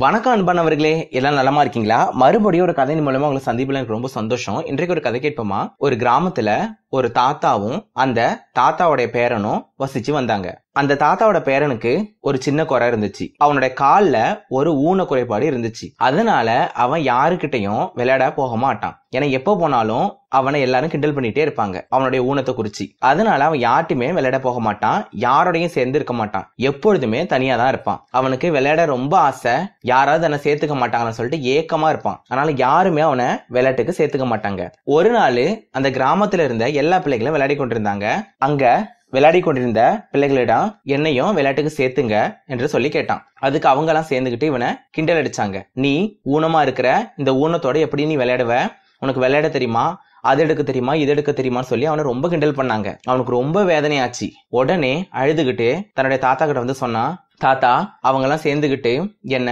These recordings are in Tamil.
வணக்கம் அன்பானவர்களே எல்லாம் நலமா இருக்கீங்களா மறுபடியும் ஒரு கதையின் மூலமா உங்களை சந்திப்பில் எனக்கு ரொம்ப சந்தோஷம் இன்றைக்கு ஒரு கதை கேட்போமா ஒரு கிராமத்துல ஒரு தாத்தாவும் அந்த தாத்தாவுடைய பேரனும் வசிச்சு வந்தாங்க அந்த தாத்தாவோட பேரனுக்கு ஒரு சின்ன குறை இருந்துச்சு அவனோட காலில் ஒரு ஊன குறைபாடு இருந்துச்சு அதனால அவன் யாருக்கிட்டையும் விளையாட போக மாட்டான் ஏன்னா எப்போ போனாலும் அவனை எல்லாரும் கிண்டல் பண்ணிட்டே இருப்பாங்க அவனுடைய ஊனத்தை குறிச்சு அதனால அவன் யார்ட்டுமே விளையாட போக மாட்டான் யாரோடையும் சேர்ந்து இருக்க மாட்டான் எப்பொழுதுமே தனியா தான் இருப்பான் அவனுக்கு விளையாட ரொம்ப ஆசை யாராவது என்ன சேர்த்துக்க மாட்டாங்கன்னு சொல்லிட்டு ஏக்கமா இருப்பான் அதனால யாருமே அவனை விளையாட்டுக்கு சேர்த்துக்க மாட்டாங்க ஒரு நாள் அந்த கிராமத்துல இருந்த எல்லா பிள்ளைகளும் விளையாடி கொண்டிருந்தாங்க அங்க விளையாடி கொண்டிருந்த பிள்ளைகளிடம் என்னையும் விளையாட்டுக்கு சேர்த்துங்க என்று சொல்லி கேட்டான் அதுக்கு அவங்க எல்லாம் சேர்ந்துகிட்டு இவனை கிண்டல் அடிச்சாங்க நீ ஊனமா இருக்கிற இந்த ஊனத்தோட எப்படி நீ விளையாடுவ உனக்கு விளையாட தெரியுமா அது எடுக்க தெரியுமா இது எடுக்க தெரியுமான்னு சொல்லி அவனை ரொம்ப கிண்டல் பண்ணாங்க அவனுக்கு ரொம்ப வேதனையாச்சு உடனே அழுதுகிட்டு தன்னுடைய தாத்தா கிட்ட வந்து சொன்னா தாத்தா அவங்கெல்லாம் சேர்ந்துகிட்டு என்ன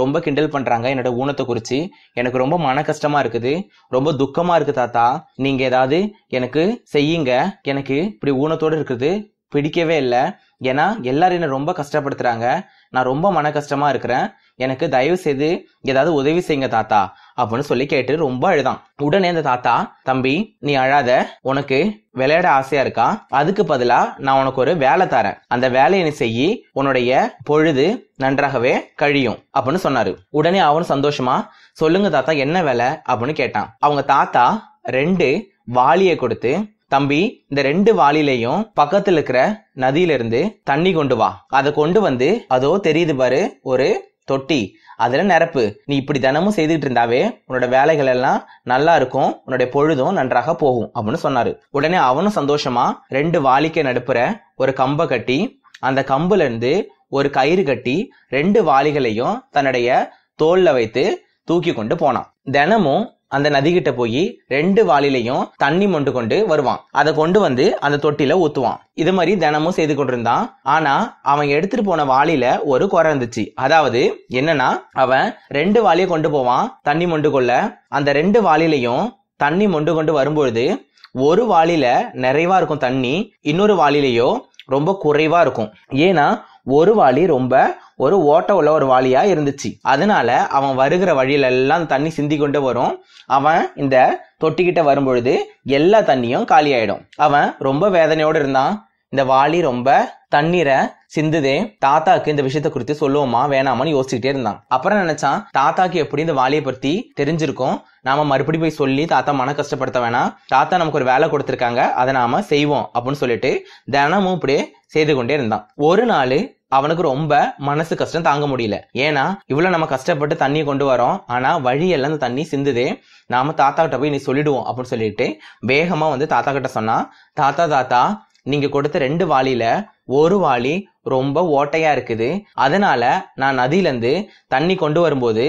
ரொம்ப கிண்டல் பண்ணுறாங்க என்னோட ஊனத்தை குறித்து எனக்கு ரொம்ப மன கஷ்டமாக இருக்குது ரொம்ப துக்கமாக இருக்குது தாத்தா நீங்கள் ஏதாவது எனக்கு செய்யுங்க எனக்கு இப்படி ஊனத்தோடு இருக்குது பிடிக்கவே இல்லை ஏன்னா எல்லாரும் என்னை ரொம்ப கஷ்டப்படுத்துகிறாங்க நான் ரொம்ப மன கஷ்டமாக இருக்கிறேன் எனக்கு தயவு செய்து ஏதாவது உதவி செய்யுங்க தாத்தா அப்படின்னு சொல்லி கேட்டு ரொம்ப அழுதான் உடனே அந்த தாத்தா தம்பி நீ அழாத உனக்கு விளையாட ஆசையா இருக்கா அதுக்கு பதிலா நான் உனக்கு ஒரு வேலை தரேன் அந்த வேலையை நீ செய்யி உன்னுடைய பொழுது நன்றாகவே கழியும் அப்படின்னு சொன்னாரு உடனே அவனு சந்தோஷமா சொல்லுங்க தாத்தா என்ன வேலை அப்படின்னு கேட்டான் அவங்க தாத்தா ரெண்டு வாளியை கொடுத்து தம்பி இந்த ரெண்டு வாளிலையும் பக்கத்துல இருக்கிற நதியிலிருந்து தண்ணி கொண்டு வா அதை கொண்டு வந்து அதோ தெரியுது பாரு ஒரு தொட்டி அதில் நிரப்பு நீ இப்படி தினமும் செய்துட்டு இருந்தாவே உன்னோட வேலைகள் எல்லாம் நல்லா இருக்கும் உன்னோட பொழுதும் நன்றாக போகும் அப்படின்னு சொன்னாரு உடனே அவனும் சந்தோஷமா ரெண்டு வாலிக்க நடுப்புற ஒரு கம்பை கட்டி அந்த கம்புல இருந்து ஒரு கயிறு கட்டி ரெண்டு வாளிகளையும் தன்னுடைய தோல்ல வைத்து தூக்கி கொண்டு போனான் தினமும் அந்த நதிகிட்ட போய் ரெண்டு வாளிலையும் தண்ணி மொண்டு கொண்டு வருவான் அதை கொண்டு வந்து அந்த தொட்டில ஊத்துவான் இது மாதிரி தினமும் செய்து கொண்டிருந்தான் ஆனா அவன் எடுத்துட்டு போன வாளில ஒரு குறை இருந்துச்சு அதாவது என்னன்னா அவன் ரெண்டு வாளியை கொண்டு போவான் தண்ணி மொண்டு கொள்ள அந்த ரெண்டு வாளிலையும் தண்ணி மொண்டு கொண்டு வரும்பொழுது ஒரு வாளில நிறைவா இருக்கும் தண்ணி இன்னொரு வாளிலேயோ ரொம்ப குறைவா இருக்கும் ஏன்னா ஒரு வாளி ரொம்ப ஒரு ஓட்ட உள்ள ஒரு வாளியா இருந்துச்சு அதனால அவன் வருகிற வழியில எல்லாம் தண்ணி சிந்தி கொண்டு வரும் அவன் இந்த தொட்டிக்கிட்ட வரும்பொழுது எல்லா தண்ணியும் காலியாயிடும் அவன் ரொம்ப வேதனையோடு இருந்தான் இந்த வாலி ரொம்ப தண்ணீரை சிந்துதே தாத்தாக்கு இந்த விஷயத்த குறித்து சொல்லுவோமா வேணாமான்னு யோசிச்சுட்டே இருந்தான் அப்புறம் நினைச்சான் தாத்தாக்கு எப்படி இந்த வாலியை பத்தி தெரிஞ்சிருக்கும் நாம மறுபடி போய் சொல்லி தாத்தா மன கஷ்டப்படுத்த வேணாம் தாத்தா நமக்கு ஒரு வேலை கொடுத்துருக்காங்க அதை நாம செய்வோம் அப்படின்னு சொல்லிட்டு தினமும் இப்படியே செய்து கொண்டே இருந்தான் ஒரு நாள் அவனுக்கு ரொம்ப மனசு கஷ்டம் தாங்க முடியல ஏன்னா இவ்வளவு நம்ம கஷ்டப்பட்டு தண்ணியை கொண்டு வரோம் ஆனா வழியெல்லாம் அந்த தண்ணி சிந்துதே நாம தாத்தா கிட்ட போய் நீ சொல்லிடுவோம் அப்படின்னு சொல்லிட்டு வேகமா வந்து தாத்தா கிட்ட சொன்னா தாத்தா தாத்தா நீங்கள் கொடுத்த ரெண்டு வாளியில ஒரு வாளி ரொம்ப ஓட்டையாக இருக்குது அதனால் நான் நதியிலேருந்து தண்ணி கொண்டு வரும்போது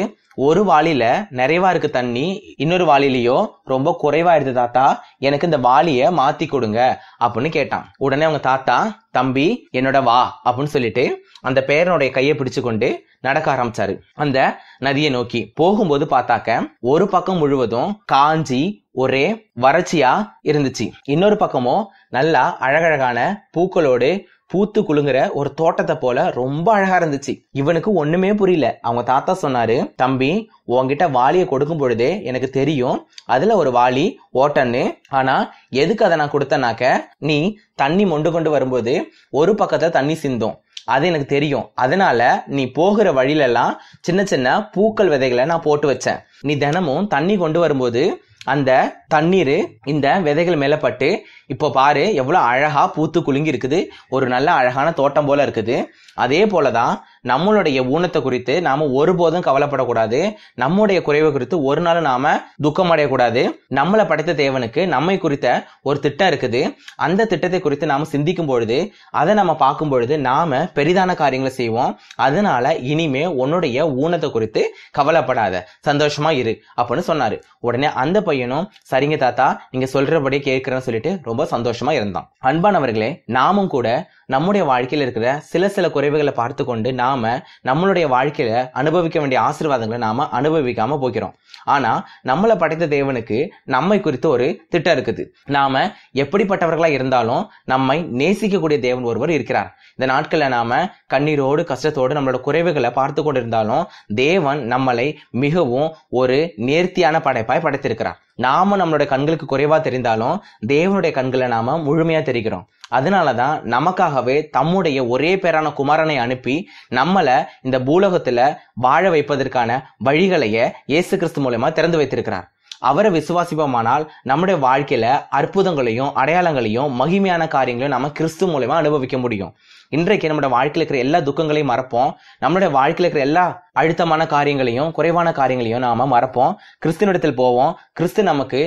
ஒரு வாளியில் நிறைவா இருக்கு தண்ணி இன்னொரு வாளிலையோ ரொம்ப குறைவா இருக்கு தாத்தா எனக்கு இந்த வாளியை மாற்றி கொடுங்க அப்படின்னு கேட்டான் உடனே அவங்க தாத்தா தம்பி என்னோட வா அப்படின்னு சொல்லிட்டு அந்த பேரனுடைய கையை பிடிச்சு கொண்டு நடக்க ஆரம்பிச்சாரு அந்த நதியை நோக்கி போகும்போது பார்த்தாக்க ஒரு பக்கம் முழுவதும் காஞ்சி ஒரே வறட்சியா இருந்துச்சு இன்னொரு பக்கமும் நல்லா அழகழகான பூக்களோடு பூத்து குலுங்குற ஒரு தோட்டத்தை போல ரொம்ப அழகா இருந்துச்சு இவனுக்கு ஒண்ணுமே புரியல அவங்க தாத்தா சொன்னாரு தம்பி உங்ககிட்ட வாளியை கொடுக்கும் பொழுதே எனக்கு தெரியும் அதுல ஒரு வாளி ஓட்டன்னு ஆனா எதுக்கு அதை நான் கொடுத்தனாக்க நீ தண்ணி மொண்டு கொண்டு வரும்போது ஒரு பக்கத்தை தண்ணி சிந்தும் அது எனக்கு தெரியும் அதனால நீ போகிற வழியிலெல்லாம் சின்ன சின்ன பூக்கள் விதைகளை நான் போட்டு வச்சேன் நீ தினமும் தண்ணி கொண்டு வரும்போது அந்த தண்ணீர் இந்த விதைகள் மேலே பட்டு இப்போ பாரு எவ்வளோ அழகாக பூத்து குலுங்கி இருக்குது ஒரு நல்ல அழகான தோட்டம் போல இருக்குது அதே போல தான் நம்மளுடைய ஊனத்தை குறித்து நாம் ஒருபோதும் கவலைப்படக்கூடாது நம்முடைய குறைவு குறித்து ஒரு நாளும் நாம் துக்கம் அடையக்கூடாது நம்மளை படைத்த தேவனுக்கு நம்மை குறித்த ஒரு திட்டம் இருக்குது அந்த திட்டத்தை குறித்து நாம் சிந்திக்கும் பொழுது அதை நம்ம பார்க்கும் பொழுது நாம் பெரிதான காரியங்களை செய்வோம் அதனால இனிமே உன்னுடைய ஊனத்தை குறித்து கவலைப்படாத சந்தோஷமாக இரு அப்படின்னு சொன்னார் உடனே அந்த பையனும் சரிங்க தாத்தா நீங்க சொல்றபடியே கேட்கிறேன்னு சொல்லிட்டு ரொம்ப சந்தோஷமா இருந்தான் அன்பானவர்களே நாமும் கூட நம்முடைய வாழ்க்கையில் இருக்கிற சில சில குறைவுகளை பார்த்து கொண்டு நாம நம்மளுடைய வாழ்க்கையில அனுபவிக்க வேண்டிய ஆசீர்வாதங்களை நாம அனுபவிக்காம போகிறோம் ஆனா நம்மளை படைத்த தேவனுக்கு நம்மை குறித்து ஒரு திட்டம் இருக்குது நாம எப்படிப்பட்டவர்களா இருந்தாலும் நம்மை நேசிக்கக்கூடிய தேவன் ஒருவர் இருக்கிறார் இந்த நாட்கள்ல நாம கண்ணீரோடு கஷ்டத்தோடு நம்மளோட குறைவுகளை பார்த்து கொண்டிருந்தாலும் தேவன் நம்மளை மிகவும் ஒரு நேர்த்தியான படைப்பாய் படைத்திருக்கிறார் நாம நம்மளுடைய கண்களுக்கு குறைவா தெரிந்தாலும் தேவனுடைய கண்களை நாம முழுமையா தெரிகிறோம் அதனாலதான் நமக்காகவே தம்முடைய ஒரே பேரான குமாரனை அனுப்பி நம்மளை இந்த பூலோகத்துல வாழ வைப்பதற்கான வழிகளைய இயேசு கிறிஸ்து மூலயமா திறந்து வைத்திருக்கிறார் அவரை விசுவாசிப்போமானால் நம்முடைய வாழ்க்கையில அற்புதங்களையும் அடையாளங்களையும் மகிமையான காரியங்களையும் நம்ம கிறிஸ்து மூலயமா அனுபவிக்க முடியும் இன்றைக்கு நம்மளோட வாழ்க்கையில் இருக்கிற எல்லா துக்கங்களையும் மறப்போம் நம்மளோட வாழ்க்கையில் இருக்கிற எல்லா அழுத்தமான காரியங்களையும் குறைவான காரியங்களையும் நாம மறப்போம் கிறிஸ்தனிடத்தில் போவோம் கிறிஸ்து நமக்கு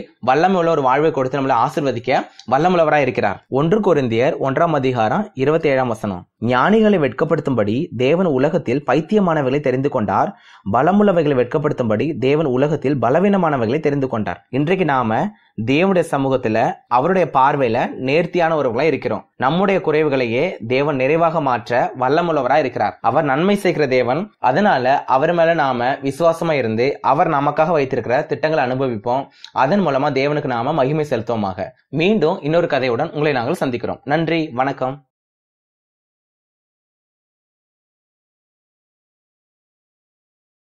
உள்ள ஒரு வாழ்வை கொடுத்து நம்மளை ஆசிர்வதிக்க வல்லமுள்ளவராக இருக்கிறார் ஒன்று குருந்தியர் ஒன்றாம் அதிகாரம் இருபத்தி ஏழாம் வசனம் ஞானிகளை வெட்கப்படுத்தும்படி தேவன் உலகத்தில் பைத்தியமானவர்களை தெரிந்து கொண்டார் பலமுள்ளவைகளை வெட்கப்படுத்தும்படி தேவன் உலகத்தில் பலவீனமானவர்களை தெரிந்து கொண்டார் இன்றைக்கு நாம தேவனுடைய சமூகத்துல அவருடைய பார்வையில நேர்த்தியானவர்களா இருக்கிறோம் நம்முடைய குறைவுகளையே தேவன் நிறைவாக மாற்ற வல்லமுள்ளவராய் இருக்கிறார் அவர் நன்மை செய்கிற தேவன் அதனால அவர் மேல நாம விசுவாசமா இருந்து அவர் நமக்காக வைத்திருக்கிற திட்டங்களை அனுபவிப்போம் அதன் மூலமா தேவனுக்கு நாம மகிமை செலுத்துவோமாக மீண்டும் இன்னொரு கதையுடன் உங்களை நாங்கள் சந்திக்கிறோம் நன்றி வணக்கம்